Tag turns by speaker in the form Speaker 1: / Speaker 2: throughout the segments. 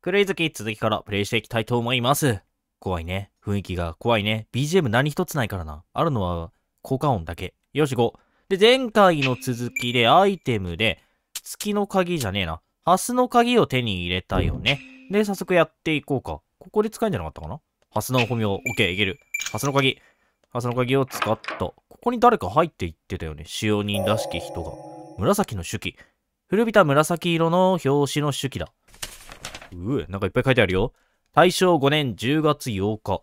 Speaker 1: クレイズキ続きからプレイしていきたいと思います。怖いね。雰囲気が怖いね。BGM 何一つないからな。あるのは効果音だけ。よし、5。で、前回の続きでアイテムで、月の鍵じゃねえな。ハスの鍵を手に入れたよね。で、早速やっていこうか。ここで使えんじゃなかったかなハスのお米オッケー、いける。ハスの鍵。ハスの鍵を使った。ここに誰か入っていってたよね。使用人らしき人が。紫の手記。古びた紫色の表紙の手記だ。うえ、なんかいっぱい書いてあるよ。大正5年10月8日。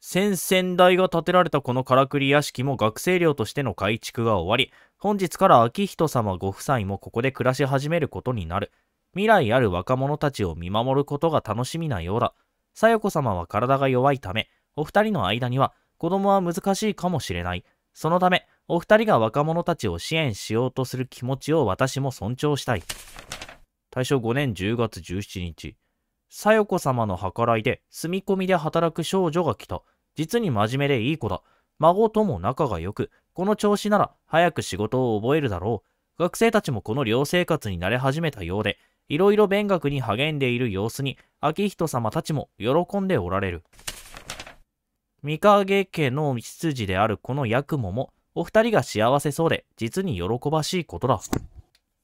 Speaker 1: 先々代が建てられたこのからくり屋敷も学生寮としての改築が終わり、本日から昭仁様ご夫妻もここで暮らし始めることになる。未来ある若者たちを見守ることが楽しみなようだ。小夜子様は体が弱いため、お二人の間には子供は難しいかもしれない。そのため、お二人が若者たちを支援しようとする気持ちを私も尊重したい。大正5年10月17日、小夜子様の計らいで住み込みで働く少女が来た。実に真面目でいい子だ。孫とも仲が良く、この調子なら早く仕事を覚えるだろう。学生たちもこの寮生活に慣れ始めたようで、いろいろ勉学に励んでいる様子に、明人様たちも喜んでおられる。三影家の執事であるこの八雲も、お二人が幸せそうで、実に喜ばしいことだ。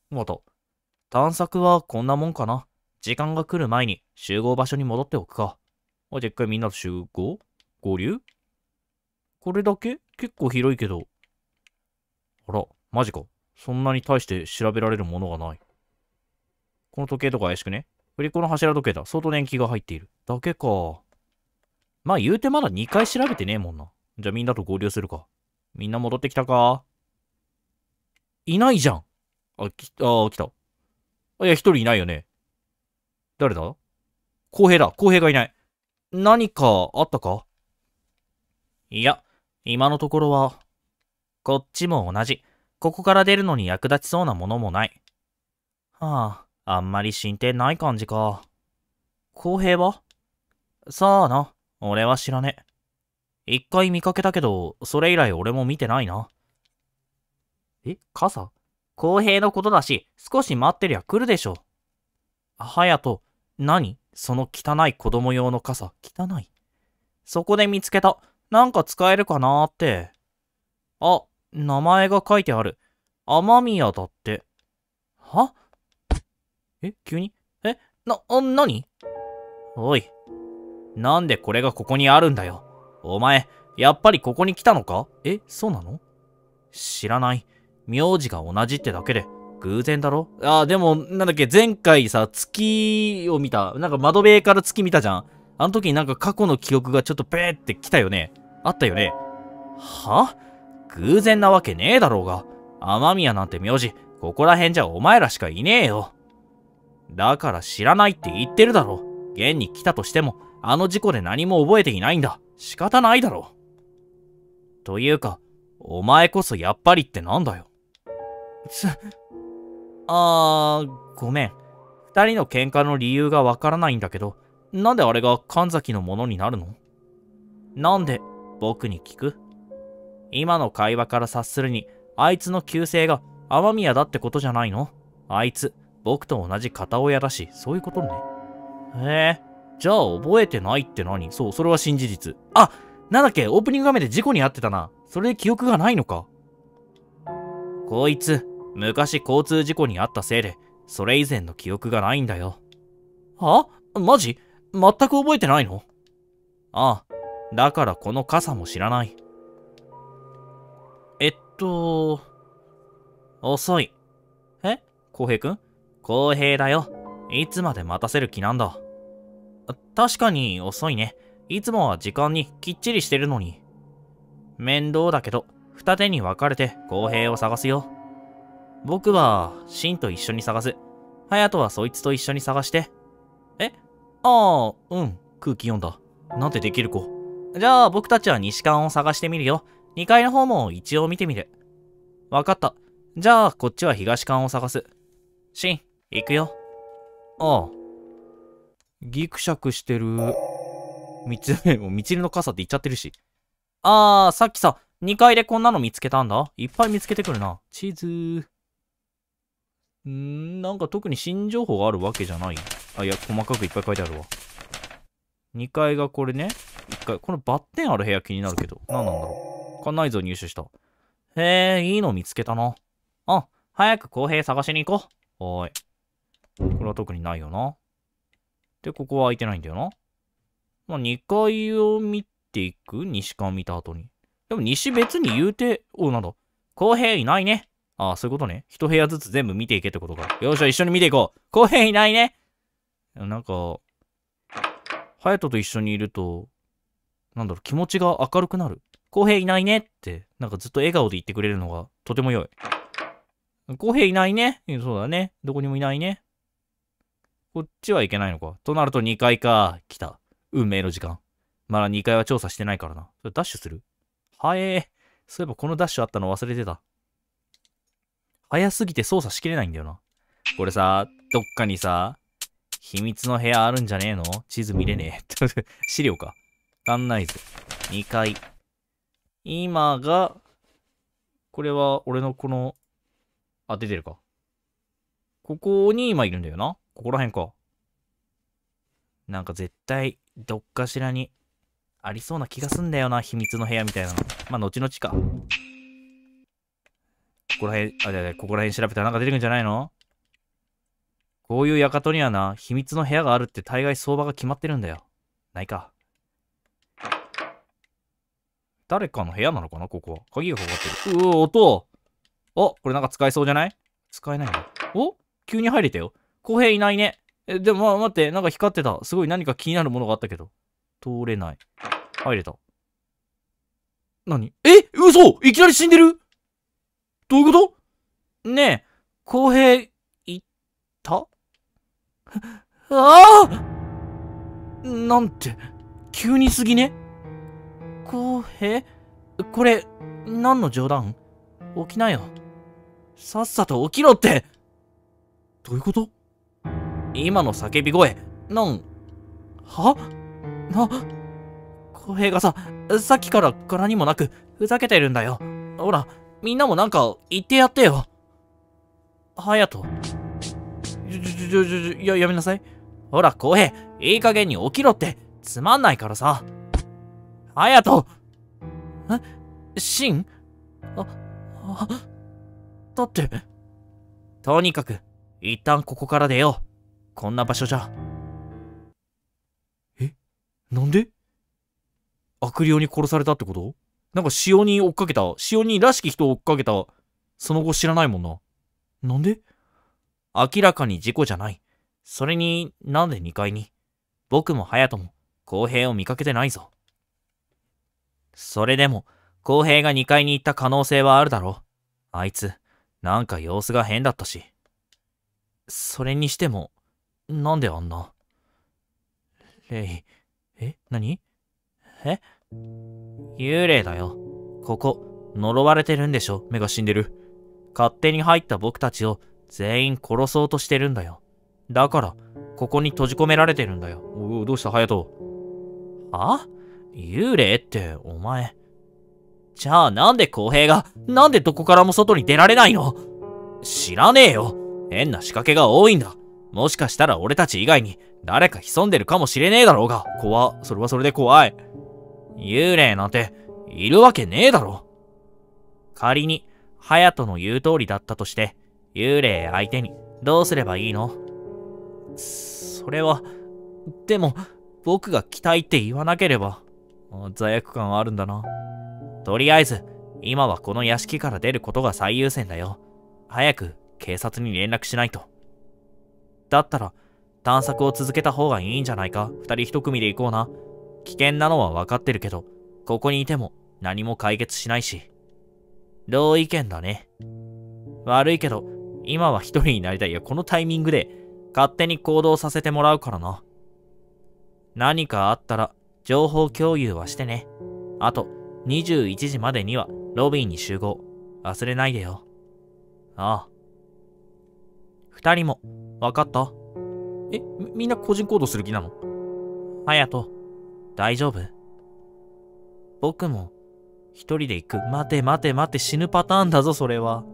Speaker 1: 元。探索はこんなもんかな。時間が来る前に集合場所に戻っておくか。あ、でっかいみんなと集合合流これだけ結構広いけど。あら、マジか。そんなに対して調べられるものがない。この時計とか怪しくね振り子の柱時計だ。相当年季が入っている。だけか。まあ言うてまだ2回調べてねえもんな。じゃあみんなと合流するか。みんな戻ってきたかいないじゃん。あ、き、あ、来た。いや、一人いないよね。誰だ公平だ。公平がいない。何かあったかいや、今のところは。こっちも同じ。ここから出るのに役立ちそうなものもない。はあ、あんまり進展ない感じか。公平はさあな、俺は知らねえ。一回見かけたけど、それ以来俺も見てないな。え、傘公平のことだし、少し待ってりゃ来るでしょう。隼人、何その汚い子供用の傘、汚い。そこで見つけた。なんか使えるかなーって。あ、名前が書いてある。雨宮だって。はえ、急にえ、な、なにおい。なんでこれがここにあるんだよ。お前、やっぱりここに来たのかえ、そうなの知らない。名字が同じってだけで、偶然だろああ、でも、なんだっけ、前回さ、月を見た。なんか窓辺から月見たじゃん。あの時になんか過去の記憶がちょっとペーって来たよね。あったよね。は偶然なわけねえだろうが。雨宮なんて名字、ここら辺じゃお前らしかいねえよ。だから知らないって言ってるだろ。現に来たとしても、あの事故で何も覚えていないんだ。仕方ないだろ。というか、お前こそやっぱりってなんだよ。つ、あー、ごめん。二人の喧嘩の理由がわからないんだけど、なんであれが神崎のものになるのなんで僕に聞く今の会話から察するに、あいつの旧姓が雨宮だってことじゃないのあいつ、僕と同じ片親だし、そういうことね。へえ、じゃあ覚えてないって何そう、それは新事実。あなんだっけオープニング画面で事故に遭ってたな。それで記憶がないのか。こいつ、昔交通事故に遭ったせいで、それ以前の記憶がないんだよ。はマジ全く覚えてないのああ、だからこの傘も知らない。えっと、遅い。え浩平くん浩平だよ。いつまで待たせる気なんだ。確かに遅いね。いつもは時間にきっちりしてるのに。面倒だけど、二手に分かれて浩平を探すよ。僕は、シンと一緒に探す。隼人はそいつと一緒に探して。えああ、うん。空気読んだ。なんてできる子。じゃあ僕たちは西館を探してみるよ。2階の方も一応見てみる。わかった。じゃあこっちは東館を探す。シン、行くよ。ああ。ギクシャクしてる。三つ目も、みちるの傘って言っちゃってるし。ああ、さっきさ、2階でこんなの見つけたんだ。いっぱい見つけてくるな。地図んなんか特に新情報があるわけじゃない。あ、いや、細かくいっぱい書いてあるわ。2階がこれね。1階。このバッテンある部屋気になるけど。何なんだろう。館内像入手した。へえ、いいの見つけたな。あ、早く公平探しに行こう。おーい。これは特にないよな。で、ここは空いてないんだよな。まあ、2階を見ていく西館見た後に。でも西別に言うて、お、う、なんだ。公平いないね。ああ、そういうことね。一部屋ずつ全部見ていけってことか。よっしゃ、一緒に見ていこう。公平いないね。なんか、隼人と一緒にいると、なんだろう、気持ちが明るくなる。公平いないねって、なんかずっと笑顔で言ってくれるのがとても良い。公平いないね。そうだね。どこにもいないね。こっちはいけないのか。となると2階か。来た。運命の時間。まだ2階は調査してないからな。それダッシュするはえー。そういえばこのダッシュあったの忘れてた。早すぎて操作しきれないんだよな。これさ、どっかにさ、秘密の部屋あるんじゃねえの地図見れねえ。資料か。案内図。2階。今が、これは俺のこの、あ、出てるか。ここに今いるんだよな。ここら辺か。なんか絶対、どっかしらに、ありそうな気がすんだよな。秘密の部屋みたいなの。まあ、後々か。ここら辺、あ、じゃここら辺調べたらなんか出てくるんじゃないのこういう館にはな、秘密の部屋があるって大概相場が決まってるんだよ。ないか。誰かの部屋なのかなここは。鍵がかかってる。うお、音お、これなんか使えそうじゃない使えないのお急に入れたよ。公平いないね。え、でも、ま、待って、なんか光ってた。すごい何か気になるものがあったけど。通れない。入れた。何え嘘いきなり死んでるどういうことねえ、公平、言った ああなんて、急にすぎね公平これ、何の冗談起きなよ。さっさと起きろってどういうこと今の叫び声、なんはな、公平がさ、さっきから柄にもなく、ふざけてるんだよ。ほら、みんなもなんか言ってやってよ。はやと。ちょちょちょちょ、や、やめなさい。ほら、う平、いい加減に起きろって、つまんないからさ。はやと。えシンあ、あ、だって。とにかく、一旦ここから出よう。こんな場所じゃ。えなんで悪霊に殺されたってことなんか潮に追っかけた、潮にらしき人を追っかけた、その後知らないもんな。なんで明らかに事故じゃない。それに、なんで2階に僕も隼人も、公平を見かけてないぞ。それでも、公平が2階に行った可能性はあるだろう。あいつ、なんか様子が変だったし。それにしても、なんであんな。レイ、え、何え幽霊だよ。ここ、呪われてるんでしょ目が死んでる。勝手に入った僕たちを全員殺そうとしてるんだよ。だから、ここに閉じ込められてるんだよ。おお、どうした、隼人。あ幽霊って、お前。じゃあなんで公平が、なんでどこからも外に出られないの知らねえよ。変な仕掛けが多いんだ。もしかしたら俺たち以外に誰か潜んでるかもしれねえだろうが。怖、それはそれで怖い。幽霊なんて、いるわけねえだろ。仮に、隼人の言う通りだったとして、幽霊相手にどうすればいいのそれは、でも、僕が期待って言わなければ、罪悪感あるんだな。とりあえず、今はこの屋敷から出ることが最優先だよ。早く警察に連絡しないと。だったら、探索を続けた方がいいんじゃないか二人一組で行こうな。危険なのは分かってるけど、ここにいても何も解決しないし。同意見だね。悪いけど、今は一人になりたいや、このタイミングで勝手に行動させてもらうからな。何かあったら情報共有はしてね。あと、21時までにはロビーに集合。忘れないでよ。ああ。二人も、分かったえ、みんな個人行動する気なの隼人。大丈夫僕も、一人で行く。待て待て待て、死ぬパターンだぞ、それは。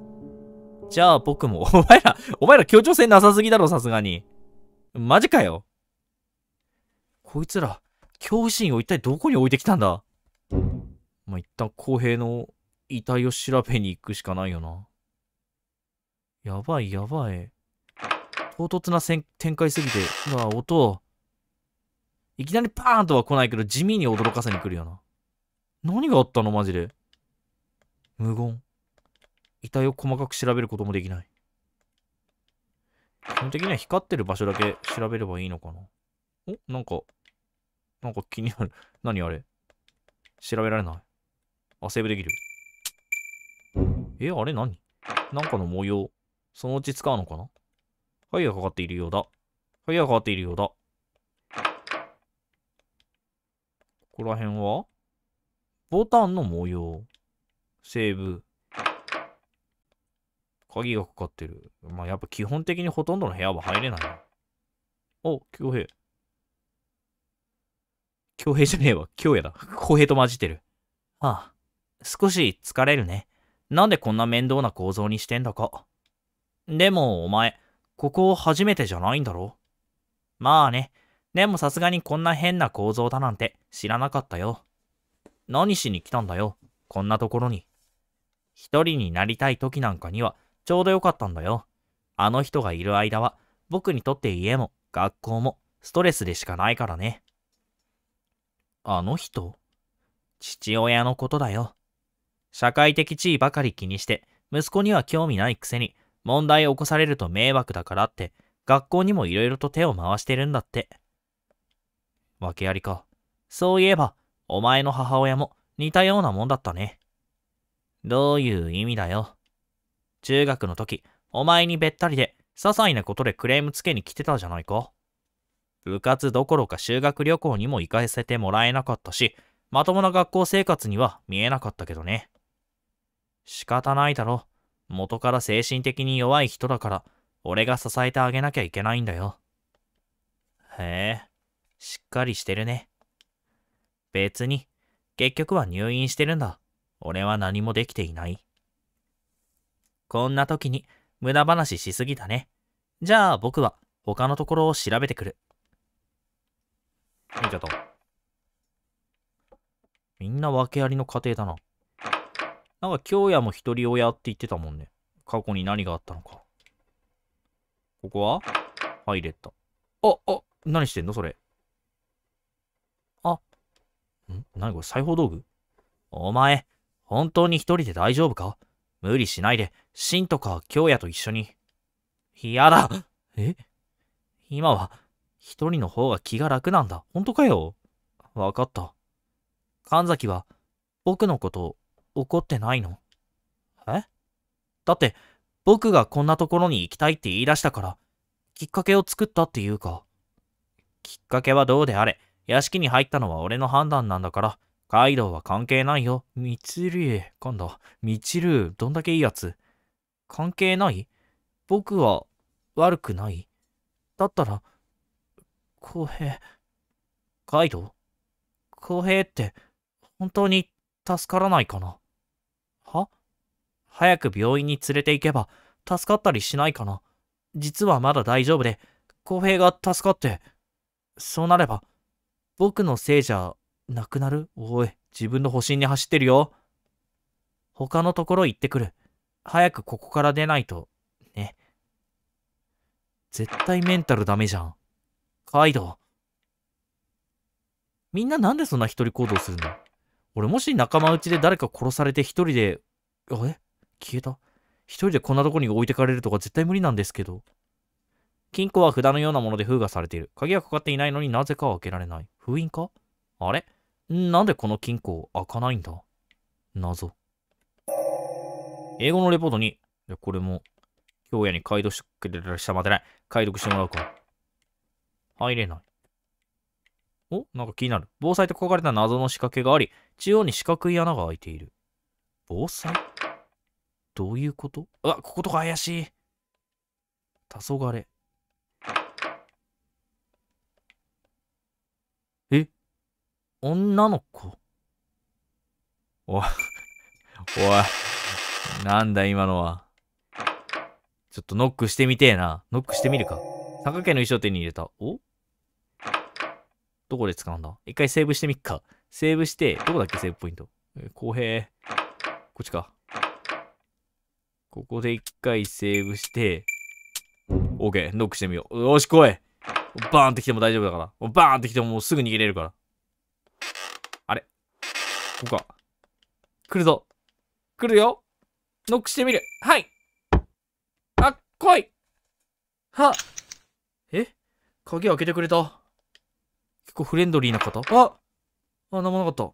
Speaker 1: じゃあ僕も、お前ら、お前ら協調性なさすぎだろ、さすがに。マジかよ。こいつら、恐怖心を一体どこに置いてきたんだまあ、一旦公平の遺体を調べに行くしかないよな。やばいやばい。唐突な展開すぎて、うわ、音。いきなりパーンとは来ないけど、地味に驚かせに来るよな。何があったのマジで。無言。遺体を細かく調べることもできない。基本的には光ってる場所だけ調べればいいのかな。おなんか、なんか気になる。何あれ調べられない。あ、セーブできる。え、あれ何なんかの模様。そのうち使うのかなファイヤーかかっているようだ。ファイヤーかかっているようだ。こら辺はボタンの模様。セーブ。鍵がかかってる。まあ、やっぱ基本的にほとんどの部屋は入れない。お、恭平。恭平じゃねえわ。京也だ。公平と混じってる。ああ。少し疲れるね。なんでこんな面倒な構造にしてんだか。でも、お前、ここ初めてじゃないんだろまあね。でもさすがにこんな変な構造だなんて知らなかったよ。何しに来たんだよ、こんなところに。一人になりたい時なんかにはちょうどよかったんだよ。あの人がいる間は僕にとって家も学校もストレスでしかないからね。あの人父親のことだよ。社会的地位ばかり気にして、息子には興味ないくせに、問題を起こされると迷惑だからって、学校にもいろいろと手を回してるんだって。訳ありか。そういえば、お前の母親も似たようなもんだったね。どういう意味だよ。中学の時、お前にべったりで、些細なことでクレームつけに来てたじゃないか。部活どころか修学旅行にも行かせてもらえなかったし、まともな学校生活には見えなかったけどね。仕方ないだろ。元から精神的に弱い人だから、俺が支えてあげなきゃいけないんだよ。へえ、しっかりしてるね。別に、結局は入院してるんだ。俺は何もできていない。こんな時に無駄話しすぎたね。じゃあ僕は他のところを調べてくる。はい、ちょっと。みんな訳ありの家庭だな。なんか、京也も一人親って言ってたもんね。過去に何があったのか。ここは入れた。あ、あ、何してんのそれ。ん何これ、裁縫道具お前、本当に一人で大丈夫か無理しないで、シンとか京也と一緒に。嫌だえ今は、一人の方が気が楽なんだ。本当かよわかった。神崎は、僕のこと、怒ってないのえだって、僕がこんなところに行きたいって言い出したから、きっかけを作ったっていうか。きっかけはどうであれ、屋敷に入ったのは俺の判断なんだから、カイドウは関係ないよ。みちる今度。みちる、どんだけいいやつ。関係ない僕は悪くないだったら、公平。カイドウ公平って、本当に助からないかな。は早く病院に連れて行けば、助かったりしないかな。実はまだ大丈夫で、公平が助かって、そうなれば、僕のせいじゃなくなるおい、自分の保身に走ってるよ。他のところ行ってくる。早くここから出ないと、ね。絶対メンタルダメじゃん。カイドウ。みんななんでそんな一人行動するの俺もし仲間内で誰か殺されて一人で、あれ消えた一人でこんなとこに置いてかれるとか絶対無理なんですけど。金庫は札のようなもので封がされている。鍵がかかっていないのになぜか開けられない。封印かあれなんでこの金庫開かないんだ謎。英語のレポートに、じゃこれも、京也に解読してくれる下まてない。解読してもらうか。入れない。おなんか気になる。防災と書かれた謎の仕掛けがあり、中央に四角い穴が開いている。防災どういうことあ、こことか怪しい。黄昏。女の子おい、おい、なんだ今のは。ちょっとノックしてみてえな。ノックしてみるか。三角形の衣装手に入れた。おどこで使うんだ一回セーブしてみっか。セーブして、どこだっけセーブポイント。え公平。こっちか。ここで一回セーブして、OK、ノックしてみよう。よし、来いバーンって来ても大丈夫だから。バーンって来てももうすぐ逃げれるから。こか。来るぞ。来るよ。ノックしてみる。はい。あ、来い。は。え鍵開けてくれた。結構フレンドリーな方ああ、なんもなかった。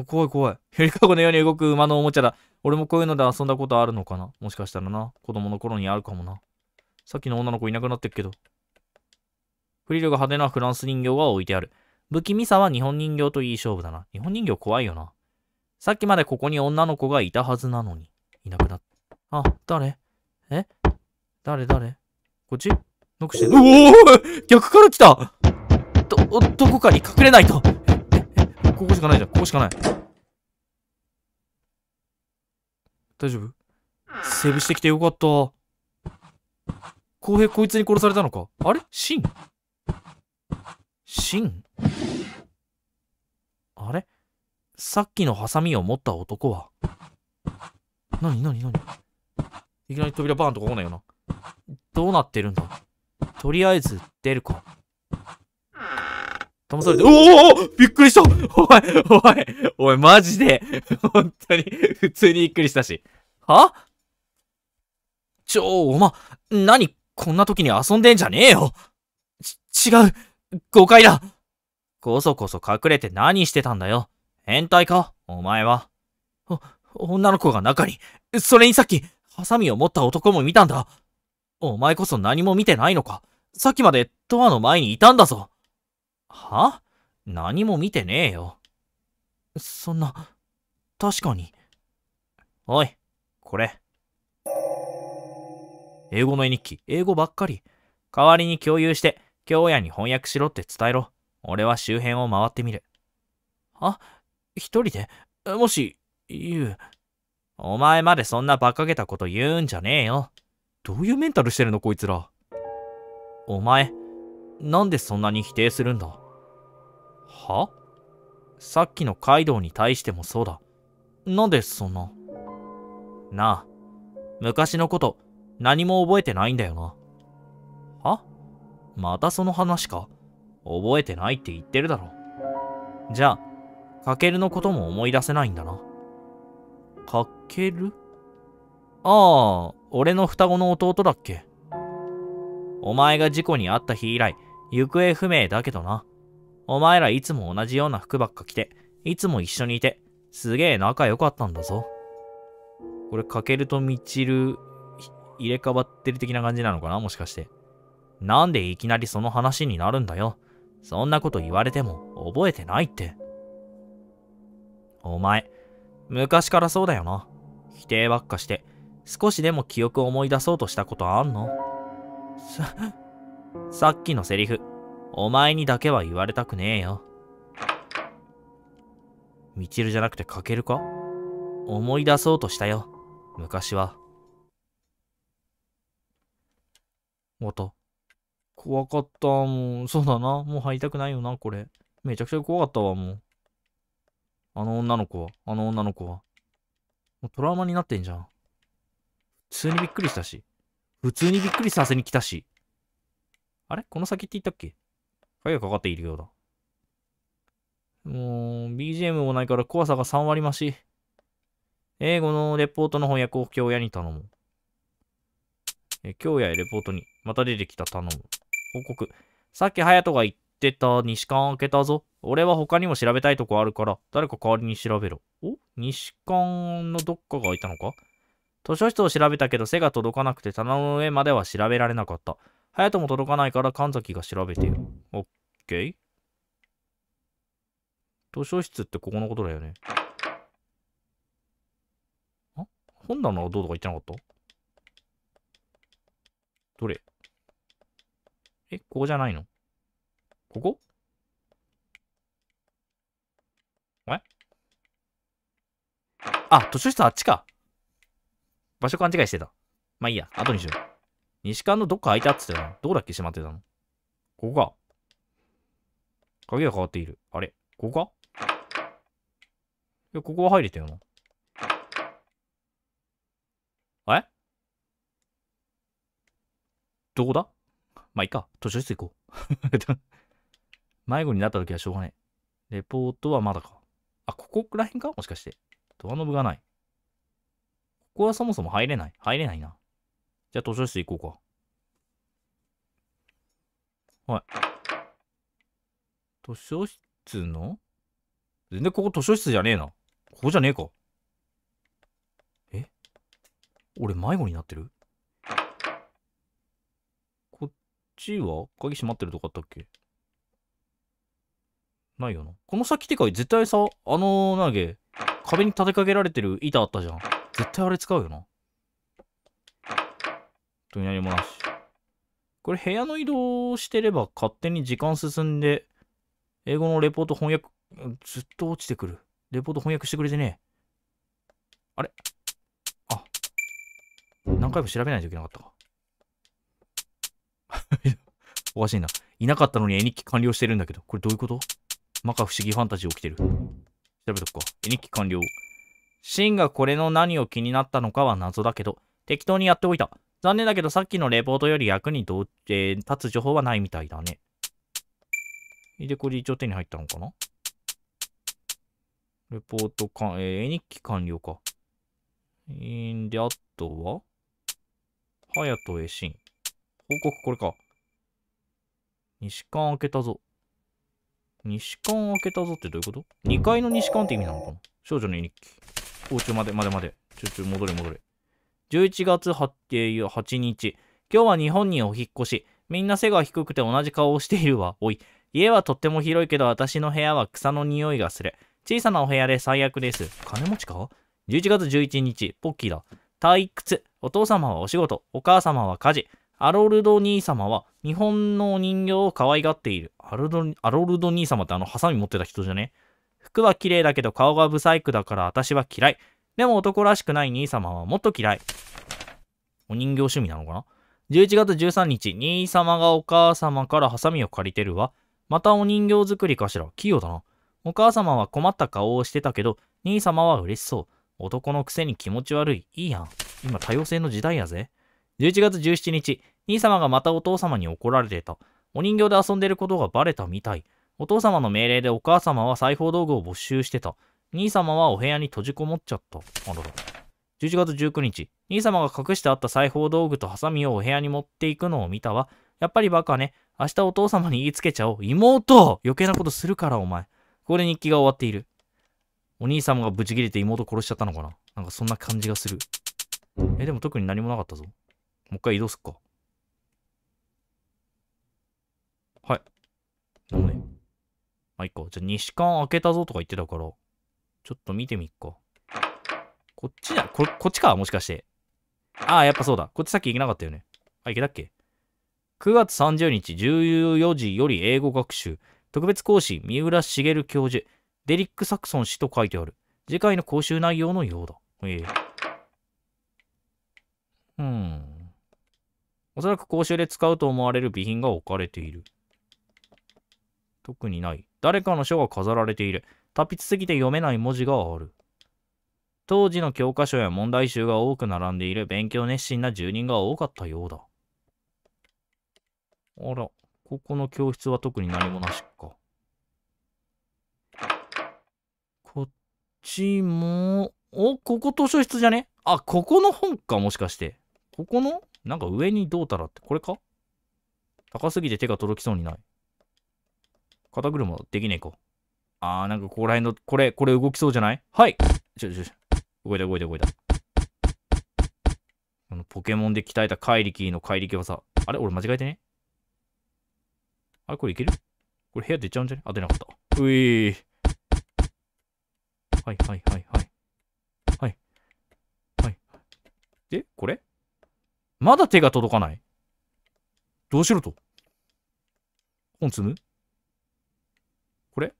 Speaker 1: あ怖い怖い。よりかゴのように動く馬のおもちゃだ。俺もこういうので遊んだことあるのかなもしかしたらな。子供の頃にあるかもな。さっきの女の子いなくなってるけど。フリルが派手なフランス人形が置いてある。不気味さは日本人形といい勝負だな。日本人形怖いよな。さっきまでここに女の子がいたはずなのに、いなくなった。あ、誰え誰誰こっちノックしてうおお逆から来たど、どこかに隠れないとえ、え、ここしかないじゃん。ここしかない。大丈夫セーブしてきてよかった。浩平こいつに殺されたのかあれシンシンあれさっきのハサミを持った男は。なになになにいきなり扉バーンとか来ないよな。どうなってるんだとりあえず出るか。騙されて、おおびっくりしたおい、おい、おい、マジで。本当に、普通にびっくりしたし。はちょ、おま、何、こんな時に遊んでんじゃねえよ。ち、違う。誤解だこそこそ隠れて何してたんだよ変態かお前は。お、女の子が中に。それにさっき、ハサミを持った男も見たんだ。お前こそ何も見てないのかさっきまでドアの前にいたんだぞ。は何も見てねえよ。そんな、確かに。おい、これ。英語の絵日記、英語ばっかり。代わりに共有して、京也に翻訳しろって伝えろ。俺は周辺を回ってみる。あ、一人でもし、言う。お前までそんな馬鹿げたこと言うんじゃねえよ。どういうメンタルしてるのこいつら。お前、なんでそんなに否定するんだはさっきのカイドウに対してもそうだ。なんでそんな。なあ、昔のこと、何も覚えてないんだよな。はまたその話か覚えてないって言ってるだろ。じゃあ、かけるのことも思い出せないんだな。かけるああ、俺の双子の弟だっけ。お前が事故に遭った日以来、行方不明だけどな。お前らいつも同じような服ばっか着て、いつも一緒にいて、すげえ仲良かったんだぞ。これ、かけるとみちる、入れ替わってる的な感じなのかなもしかして。なんでいきなりその話になるんだよ。そんなこと言われても覚えてないって。お前、昔からそうだよな。否定ばっかして、少しでも記憶を思い出そうとしたことあんのさ、っきのセリフ、お前にだけは言われたくねえよ。みちるじゃなくてかけるか思い出そうとしたよ、昔は。ま怖かった。もう、そうだな。もう入りたくないよな、これ。めちゃくちゃ怖かったわ、もう。あの女の子は、あの女の子は。もうトラウマになってんじゃん。普通にびっくりしたし。普通にびっくりさせに来たし。あれこの先って言ったっけ鍵がかかっているようだ。もう、BGM もないから怖さが3割増し。英語のレポートの翻訳を日やに頼む。え、今日やレポートに。また出てきた頼む。報告。さっき隼人が言ってた西館開けたぞ。俺は他にも調べたいとこあるから、誰か代わりに調べろ。お西館のどっかが開いたのか図書室を調べたけど背が届かなくて棚の上までは調べられなかった。隼人も届かないから神崎が調べてよ。オッケー図書室ってここのことだよね。あ本棚はどうとか言ってなかったどれえ、ここじゃないのここえあ、図書室あっちか。場所勘違いしてた。まあいいや、後にしよう。西館のどっか開いたっつってたな。どこだっけ閉まってたのここか。鍵が変わっている。あれここかいや、ここは入れたよな。えどこだまあ、いいか。図書室行こう。迷子になった時はしょうがねえ。レポートはまだか。あ、ここら辺かもしかして。ドアノブがない。ここはそもそも入れない。入れないな。じゃあ図書室行こうか。はい。図書室の全然ここ図書室じゃねえな。ここじゃねえか。え俺迷子になってるちは鍵閉まってるとこあったっけないよな。この先ってか、絶対さ、あのー、なげ、壁に立てかけられてる板あったじゃん。絶対あれ使うよな。とに何もなし。これ部屋の移動してれば勝手に時間進んで、英語のレポート翻訳、ずっと落ちてくる。レポート翻訳してくれてねあれあ、何回も調べないといけなかったか。おかしいな。いなかったのに絵日記完了してるんだけど。これどういうこと摩訶不思議ファンタジー起きてる。調べとくか。絵日記完了。シンがこれの何を気になったのかは謎だけど、適当にやっておいた。残念だけどさっきのレポートより役にどう、えー、立つ情報はないみたいだね。で、これ一応手に入ったのかなレポートか、えー、絵日記完了か。えー、で、あとは隼人へシン。報告これか。西館開けたぞ。西館開けたぞってどういうこと ?2 階の西館って意味なのかな少女の日記。校長まで、までまで。ちょ、ちょ、戻れ戻れ。11月 8, 8日。今日は日本にお引っ越し。みんな背が低くて同じ顔をしているわ。おい。家はとっても広いけど私の部屋は草の匂いがする。小さなお部屋で最悪です。金持ちか ?11 月11日、ポッキーだ。退屈。お父様はお仕事。お母様は家事。アロルド兄様は日本の人形を可愛がっている。アロルド、アロルド兄様ってあのハサミ持ってた人じゃね服は綺麗だけど顔がブサイクだから私は嫌い。でも男らしくない兄様はもっと嫌い。お人形趣味なのかな ?11 月13日、兄様がお母様からハサミを借りてるわ。またお人形作りかしら。器用だな。お母様は困った顔をしてたけど、兄様は嬉しそう。男のくせに気持ち悪い。いいやん。今多様性の時代やぜ。11月17日、兄様がまたお父様に怒られてた。お人形で遊んでることがバレたみたい。お父様の命令でお母様は裁縫道具を没収してた。兄様はお部屋に閉じこもっちゃった。あらら。11月19日、兄様が隠してあった裁縫道具とハサミをお部屋に持っていくのを見たわ。やっぱりバカね。明日お父様に言いつけちゃおう。妹余計なことするから、お前。ここで日記が終わっている。お兄様がブチ切れて妹殺しちゃったのかななんかそんな感じがする。え、でも特に何もなかったぞ。もう一回移動すっか。はい。もうね。まあ、いっか。じゃあ、西館開けたぞとか言ってたから、ちょっと見てみっか。こっちじゃ、こ、こっちかもしかして。ああ、やっぱそうだ。こっちさっき行けなかったよね。あ、行けたっけ ?9 月30日14時より英語学習。特別講師、三浦茂教授。デリック・サクソン氏と書いてある。次回の講習内容のようだ。ええー。うん。おそらく公衆で使うと思われる備品が置かれている。特にない。誰かの書が飾られている。達筆すぎて読めない文字がある。当時の教科書や問題集が多く並んでいる勉強熱心な住人が多かったようだ。あら、ここの教室は特に何もなしか。こっちも、お、ここ図書室じゃねあ、ここの本か、もしかして。ここのなんか上にどうたらってこれか高すぎて手が届きそうにない。肩車できねえか。あー、なんかここら辺の、これ、これ動きそうじゃないはいちょちょちょ。動いた動いた動いた。このポケモンで鍛えた怪力の怪力はさ、あれ俺間違えてねあれこれいけるこれ部屋出ちゃうんじゃねあ、出なかった。ういはいはいはいはい。はい。はい。で、これまだ手が届かないどうしろと本積むこれ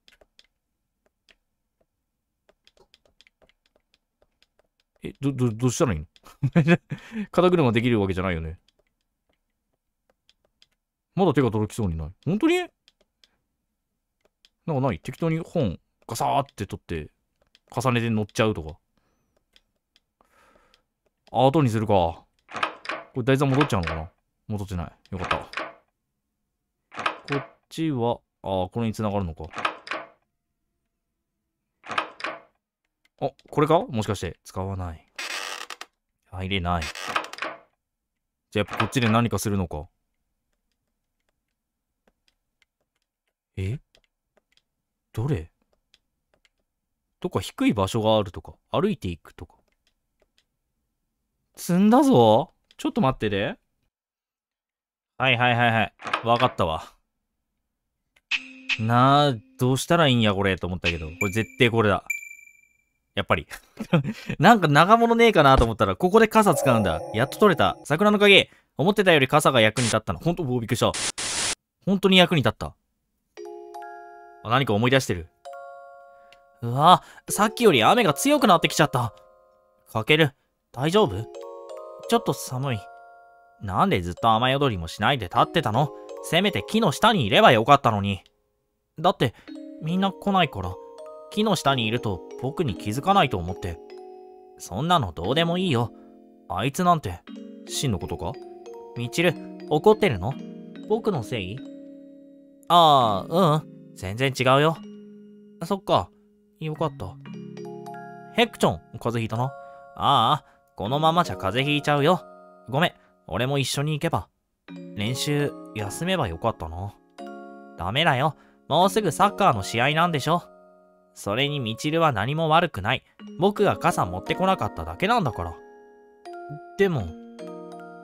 Speaker 1: え、ど、ど、どうしたらいいの 肩車できるわけじゃないよね。まだ手が届きそうにない。本当になんかない。適当に本ガサーって取って、重ねて乗っちゃうとか。アートにするか。これ台座戻っちゃうのかな戻ってない。よかった。こっちは、ああ、これに繋がるのか。あ、これかもしかして。使わない。入れない。じゃあやっぱこっちで何かするのか。えどれどっか低い場所があるとか、歩いていくとか。積んだぞちょっと待ってで。はいはいはいはい。わかったわ。なあ、どうしたらいいんやこれと思ったけど。これ絶対これだ。やっぱり なんか長物ねえかなと思ったら、ここで傘使うんだ。やっと取れた。桜の影。思ってたより傘が役に立ったの。ほんと、びっくりした。本当に役に立った。あ何か思い出してる。うわあ、さっきより雨が強くなってきちゃった。かける、大丈夫ちょっと寒い。なんでずっと雨宿りもしないで立ってたのせめて木の下にいればよかったのに。だって、みんな来ないから、木の下にいると僕に気づかないと思って。そんなのどうでもいいよ。あいつなんて、真のことかみちる、怒ってるの僕のせいああ、うん。全然違うよ。そっか。よかった。ヘクチョン、風邪ひいたな。ああ、このままじゃ風邪ひいちゃうよ。ごめん、俺も一緒に行けば。練習、休めばよかったな。ダメだよ。もうすぐサッカーの試合なんでしょ。それにみちるは何も悪くない。僕が傘持ってこなかっただけなんだから。でも、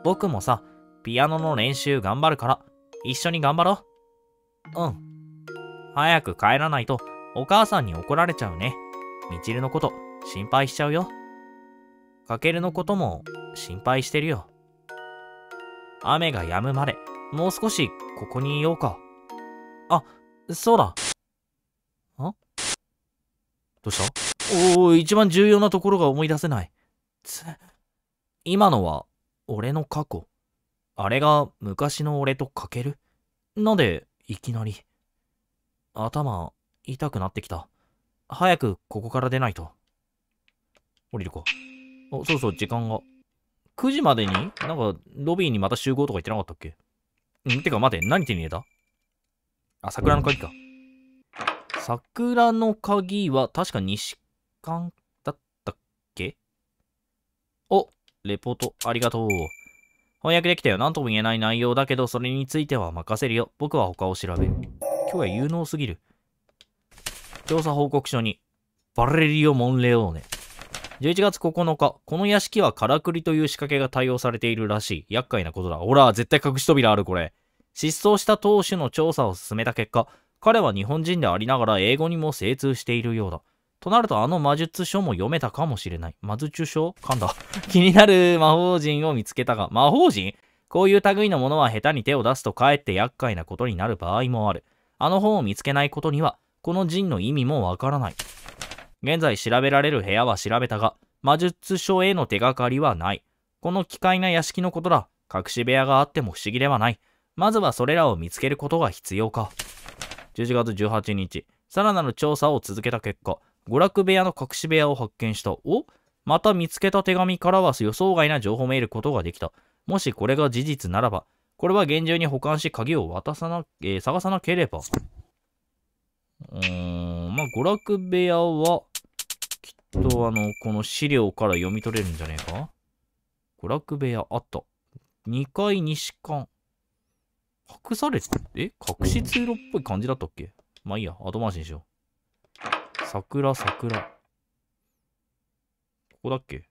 Speaker 1: 僕もさ、ピアノの練習頑張るから、一緒に頑張ろう。うん。早く帰らないと、お母さんに怒られちゃうね。みちるのこと、心配しちゃうよ。かけるのことも心配してるよ。雨が止むまで、もう少しここにいようか。あ、そうだ。んどうしたおお、一番重要なところが思い出せない。つ、今のは俺の過去。あれが昔の俺とかけるなんでいきなり。頭痛くなってきた。早くここから出ないと。降りるか。お、そうそう、時間が。9時までになんか、ロビーにまた集合とか言ってなかったっけんてか待て、何手に入れたあ、桜の鍵か。桜の鍵は確か西館だったっけお、レポートありがとう。翻訳できたよ。何とも言えない内容だけど、それについては任せるよ。僕は他を調べる。今日は有能すぎる。調査報告書に、バレリオ・モンレオーネ。11月9日、この屋敷はからくりという仕掛けが対応されているらしい。厄介なことだ。ほら、絶対隠し扉ある、これ。失踪した当主の調査を進めた結果、彼は日本人でありながら英語にも精通しているようだ。となるとあの魔術書も読めたかもしれない。魔術書噛んだ。気になる魔法陣を見つけたが、魔法陣こういう類のものは下手に手を出すとかえって厄介なことになる場合もある。あの本を見つけないことには、この陣の意味もわからない。現在調べられる部屋は調べたが、魔術書への手がかりはない。この奇怪な屋敷のことだ。隠し部屋があっても不思議ではない。まずはそれらを見つけることが必要か。11月18日、さらなる調査を続けた結果、娯楽部屋の隠し部屋を発見した。おまた見つけた手紙からは予想外な情報を得ることができた。もしこれが事実ならば、これは厳重に保管し鍵を渡さな、えー、探さなければ。うーん、まあ、娯楽部屋は、と、あの、この資料から読み取れるんじゃねえか娯楽部屋あった。2階西館。隠されて、え隠し通路っぽい感じだったっけまあいいや、後回しにしよう。桜、桜。ここだっけ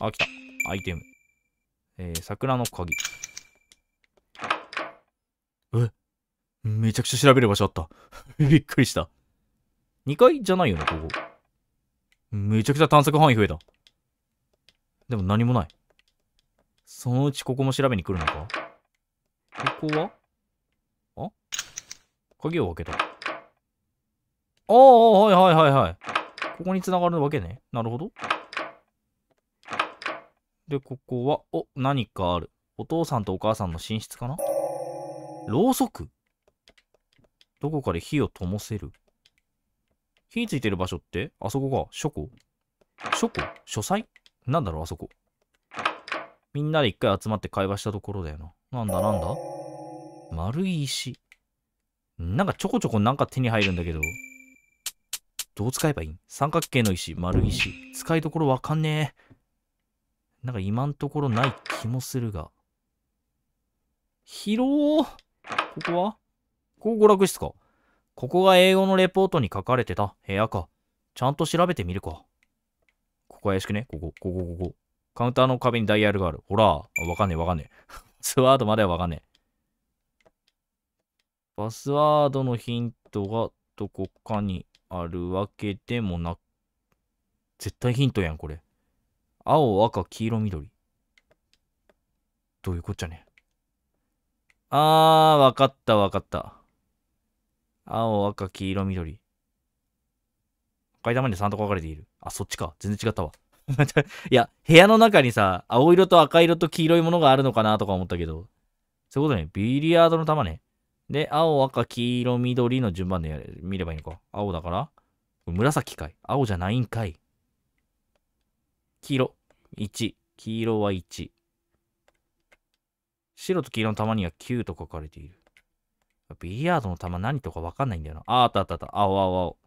Speaker 1: あ、来た。アイテム。えー、桜の鍵。えめちゃくちゃ調べる場所あった。びっくりした。2階じゃないよね、ここ。めちゃくちゃ探索範囲増えた。でも何もない。そのうちここも調べに来るのかここはあ鍵を開けた。ああ、はいはいはいはい。ここに繋がるわけね。なるほど。で、ここは、お、何かある。お父さんとお母さんの寝室かなろうそくどこかで火を灯せる。火ついてる場所って、あそこが書庫書庫書斎なんだろう、あそこ。みんなで一回集まって会話したところだよな。なんだなんだ丸い石。なんかちょこちょこなんか手に入るんだけど。どう使えばいい三角形の石、丸い石。使いどころわかんねえ。なんか今んところない気もするが。広ここはここ娯楽室か。ここが英語のレポートに書かれてた部屋か。ちゃんと調べてみるか。ここ怪しくねここ、ここ、ここ。カウンターの壁にダイヤルがある。ほら、わかんねえ、わかんねえ。スワードまではわかんねえ。パスワードのヒントがどこかにあるわけでもなく、絶対ヒントやん、これ。青、赤、黄色、緑。どういうこっちゃね。あー、わかった、わかった。青、赤、黄色、緑。赤い玉に3と書かれている。あ、そっちか。全然違ったわ。いや、部屋の中にさ、青色と赤色と黄色いものがあるのかなとか思ったけど。そういうことね。ビリヤードの玉ね。で、青、赤、黄色、緑の順番でやれ見ればいいのか。青だから紫かい。青じゃないんかい。黄色。1。黄色は1。白と黄色の玉には9と書かれている。ビリヤードの球何とかわかんないんだよな。あ、あったあったあった。青、青、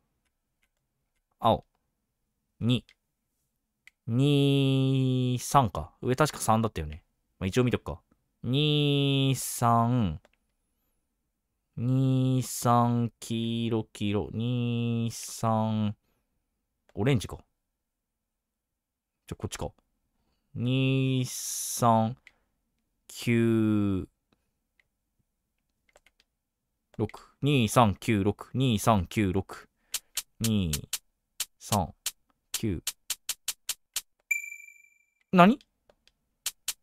Speaker 1: 青。青。2。2、3か。上確か3だったよね。まあ、一応見とくか。2、3。2、3、黄色、黄色。2、3、オレンジか。じゃ、こっちか。2、3、9、6、2、3、9、6、2、3、9、6、2、3、9。何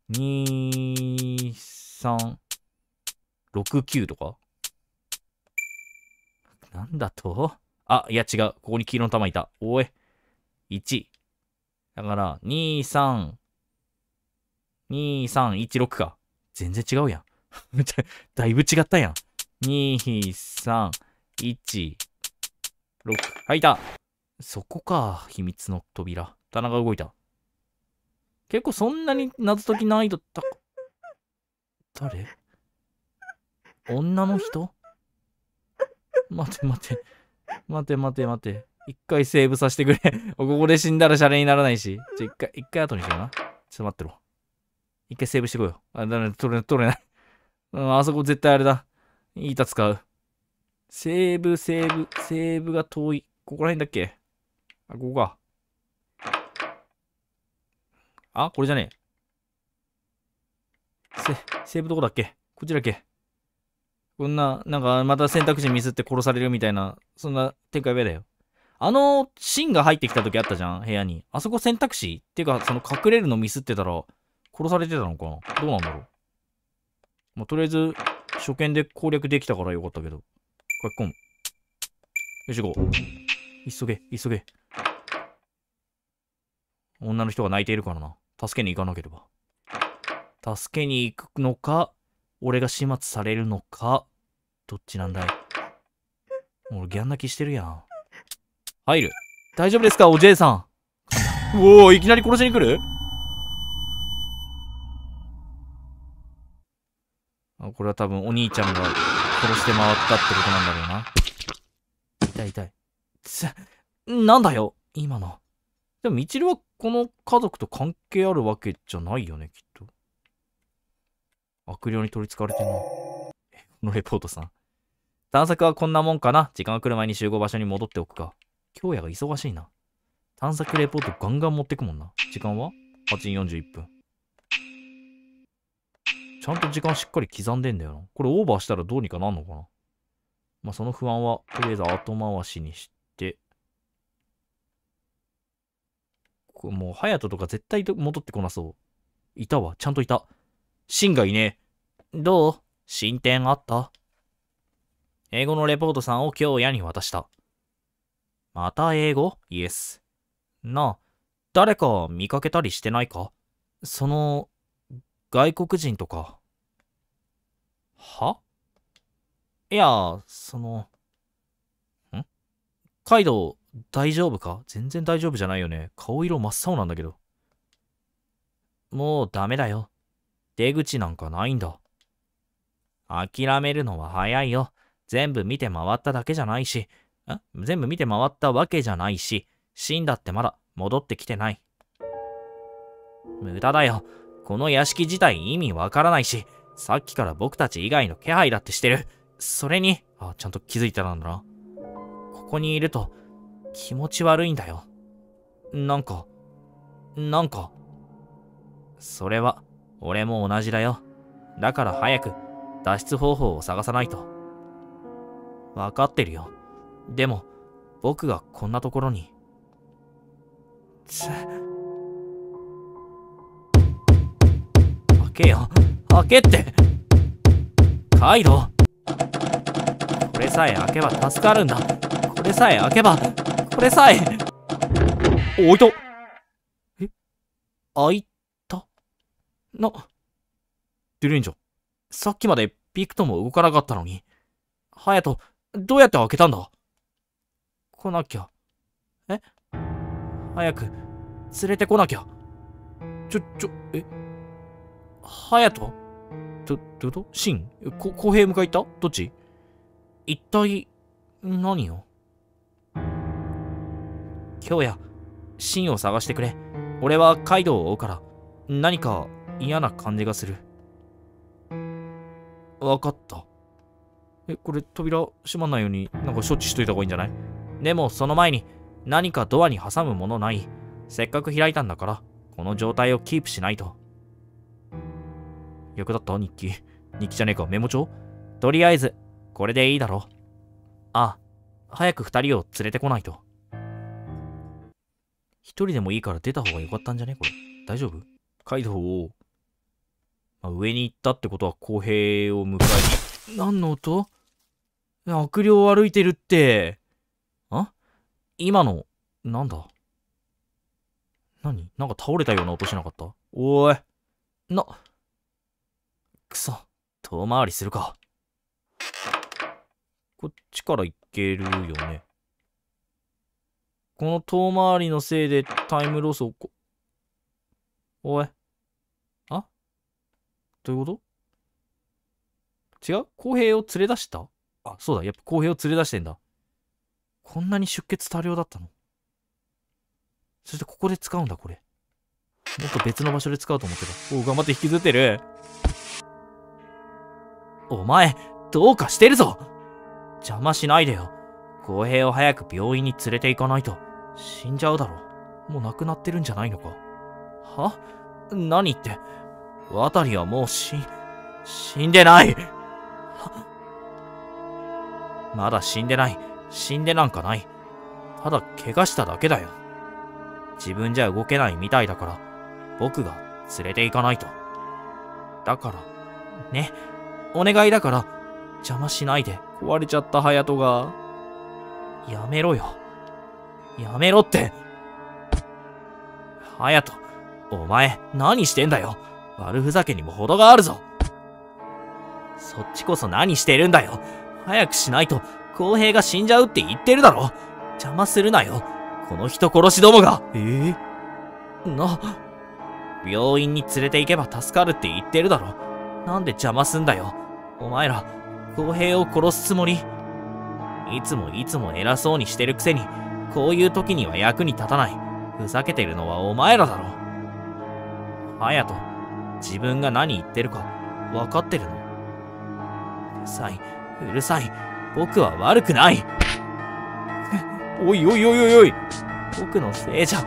Speaker 1: ?2、3、6、9とかなんだとあ、いや違う。ここに黄色の玉いた。おえ。1。だから、2、3、2、3、1、6か。全然違うやん。だいぶ違ったやん。231開いたそこか秘密の扉棚が動いた結構そんなに謎解き難易度た誰女の人待て待て待て待て待て一回セーブさせてくれ ここで死んだらシャレにならないしちょ一回一回後にしようなちょっと待ってろ一回セーブしてこようあだめ取れ取れないあそこ絶対あれだ板使う。セーブ、セーブ、セーブが遠い。ここら辺だっけあ、ここか。あ、これじゃねえ。セ、セーブどこだっけこっちだっけこんな、なんかまた選択肢ミスって殺されるみたいな、そんな展開上だよ。あの、芯が入ってきた時あったじゃん、部屋に。あそこ選択肢っていうか、その隠れるのミスってたら、殺されてたのかなどうなんだろう。まあ、とりあえず、初見で攻略できたからよかったけど。書き込む。よし行こう。急げ、急げ。女の人が泣いているからな。助けに行かなければ。助けに行くのか、俺が始末されるのか、どっちなんだい。俺ギャン泣きしてるやん。入る。大丈夫ですか、おじいさん。おお、いきなり殺しに来るこれは多分お兄ちゃんが殺して回ったってことなんだろうな。痛い痛い。つ、なんだよ今の。でも、みちるはこの家族と関係あるわけじゃないよね、きっと。悪霊に取りつかれてんな。このレポートさん。探索はこんなもんかな時間が来る前に集合場所に戻っておくか。京也が忙しいな。探索レポートガンガン持ってくもんな。時間は ?8 時41分。ちゃんと時間しっかり刻んでんだよな。これオーバーしたらどうにかなんのかなまあ、その不安は、とりあえず後回しにして、これもう、隼人とか絶対戻ってこなそう。いたわ。ちゃんといた。シンがいねえ。どう進展あった英語のレポートさんを今日矢に渡した。また英語イエス。なあ、誰か見かけたりしてないかその、外国人とか。はいや、その、んカイドウ、大丈夫か全然大丈夫じゃないよね。顔色真っ青なんだけど。もうダメだよ。出口なんかないんだ。諦めるのは早いよ。全部見て回っただけじゃないし、ん全部見て回ったわけじゃないし、死んだってまだ戻ってきてない。無駄だよ。この屋敷自体意味わからないし、さっきから僕たち以外の気配だってしてる。それに、あ、ちゃんと気づいたなんだな。ここにいると、気持ち悪いんだよ。なんか、なんか。それは、俺も同じだよ。だから早く、脱出方法を探さないと。わかってるよ。でも、僕がこんなところに。けよ開けってカイドこれさえ開けば助かるんだこれさえ開けばこれさえおいたえ開いたなデュレンジョさっきまでピクとも動かなかったのに隼人どうやって開けたんだ来なきゃえ早く連れてこなきゃちょちょえ隼人ど、どういうことシンこ、公平迎えいたどっち一体、何を今日や、シンを探してくれ。俺はカイドウを追うから、何か嫌な感じがする。わかった。え、これ扉閉まんないように、なんか処置しといた方がいいんじゃないでもその前に、何かドアに挟むものない。せっかく開いたんだから、この状態をキープしないと。役立った日記。日記じゃねえか、メモ帳とりあえず、これでいいだろ。あ、早く二人を連れてこないと。一人でもいいから出た方がよかったんじゃねこれ。大丈夫カイドウを、まあ、上に行ったってことは公平を迎え何の音悪霊を歩いてるって。あ今の、なんだ何なんか倒れたような音しなかったおーい。な、くそ遠回りするかこっちから行けるよねこの遠回りのせいでタイムロスをこおいあどういうこと違う公平を連れ出したあそうだやっぱ公平を連れ出してんだこんなに出血多量だったのそしてここで使うんだこれもっと別の場所で使うと思ってたおお頑張って引きずってるお前、どうかしてるぞ邪魔しないでよ。公平を早く病院に連れて行かないと、死んじゃうだろ。もう亡くなってるんじゃないのか。は何言って。渡りはもう死、死んでないまだ死んでない。死んでなんかない。ただ怪我しただけだよ。自分じゃ動けないみたいだから、僕が連れて行かないと。だから、ね。お願いだから、邪魔しないで。壊れちゃった隼人が。やめろよ。やめろって。やとお前、何してんだよ。悪ふざけにも程があるぞ。そっちこそ何してるんだよ。早くしないと、公平が死んじゃうって言ってるだろ。邪魔するなよ。この人殺しどもが。ええー、な、病院に連れて行けば助かるって言ってるだろ。なんで邪魔すんだよ。お前ら、公平を殺すつもりいつもいつも偉そうにしてるくせに、こういう時には役に立たない。ふざけてるのはお前らだろ。やと自分が何言ってるか分かってるのうるさい、うるさい。僕は悪くない おいおいおいおいおい僕のせいじゃ、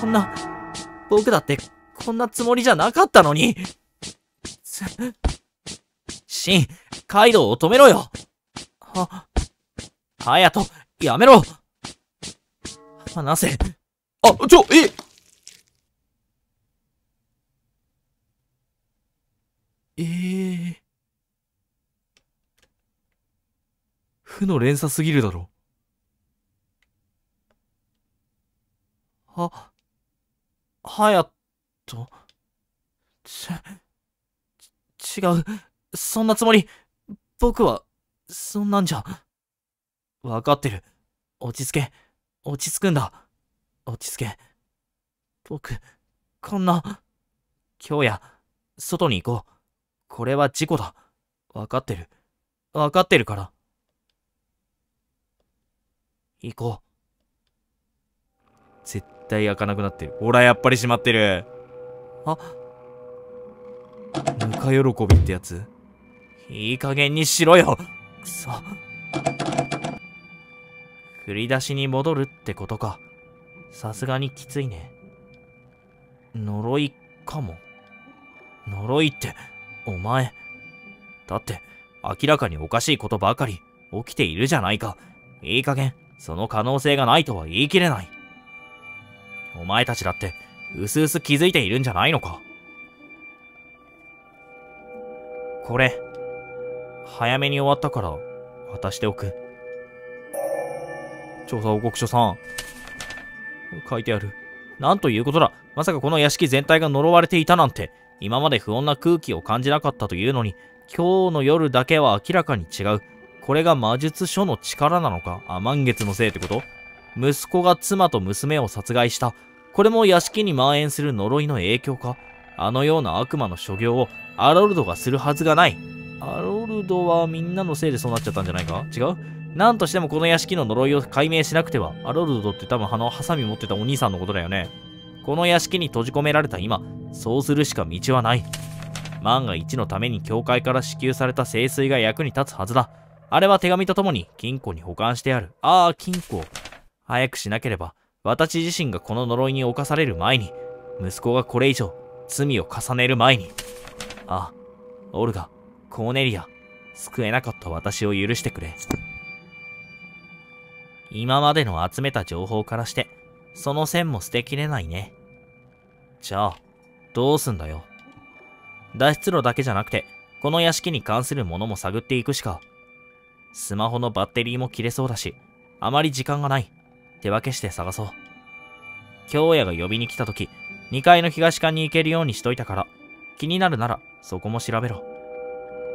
Speaker 1: こんな、僕だってこんなつもりじゃなかったのにシン、カイドウを止めろよは、ハヤト、やめろ話せ。あ、ちょ、ええー、負の連鎖すぎるだろ。は、はやと、ち、違う。そんなつもり、僕は、そんなんじゃ。わかってる。落ち着け。落ち着くんだ。落ち着け。僕、こんな。今日や、外に行こう。これは事故だ。わかってる。わかってるから。行こう。絶対開かなくなってる。ほら、やっぱり閉まってる。あ、ぬか喜びってやついい加減にしろよくそ。振り出しに戻るってことか。さすがにきついね。呪いかも。呪いって、お前。だって、明らかにおかしいことばかり起きているじゃないか。いい加減、その可能性がないとは言い切れない。お前たちだって、うすうす気づいているんじゃないのか。これ、早めに終わったから、渡しておく。調査報告書さん。書いてある。なんということだ。まさかこの屋敷全体が呪われていたなんて、今まで不穏な空気を感じなかったというのに、今日の夜だけは明らかに違う。これが魔術書の力なのかあ、満月のせいってこと息子が妻と娘を殺害した。これも屋敷に蔓延する呪いの影響かあのような悪魔の所業をアロルドがするはずがない。アロルドはみんなのせいでそうなっちゃったんじゃないか違うなんとしてもこの屋敷の呪いを解明しなくては。アロルドって多分あのハサミ持ってたお兄さんのことだよね。この屋敷に閉じ込められた今、そうするしか道はない。万が一のために教会から支給された聖水が役に立つはずだ。あれは手紙とともに金庫に保管してある。ああ、金庫。早くしなければ、私自身がこの呪いに侵される前に、息子がこれ以上罪を重ねる前に。ああ、オルガ。コーネリア、救えなかった私を許してくれ。今までの集めた情報からして、その線も捨てきれないね。じゃあ、どうすんだよ。脱出路だけじゃなくて、この屋敷に関するものも探っていくしか。スマホのバッテリーも切れそうだし、あまり時間がない。手分けして探そう。京也が呼びに来た時、2階の東館に行けるようにしといたから、気になるならそこも調べろ。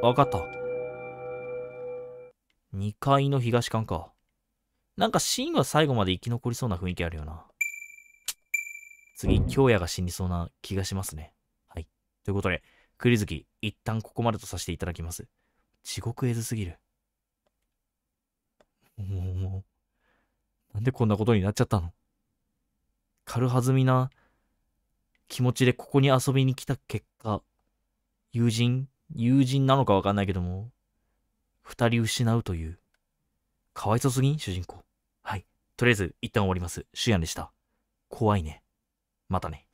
Speaker 1: 分かった。2階の東館か。なんかシーンは最後まで生き残りそうな雰囲気あるよな。次、京也が死にそうな気がしますね。はい。ということで、栗月、一旦ここまでとさせていただきます。地獄絵図すぎる。もう、なんでこんなことになっちゃったの軽はずみな気持ちでここに遊びに来た結果、友人友人なのかわかんないけども、二人失うという。かわいそすぎん主人公。はい。とりあえず、一旦終わります。シアンでした。怖いね。またね。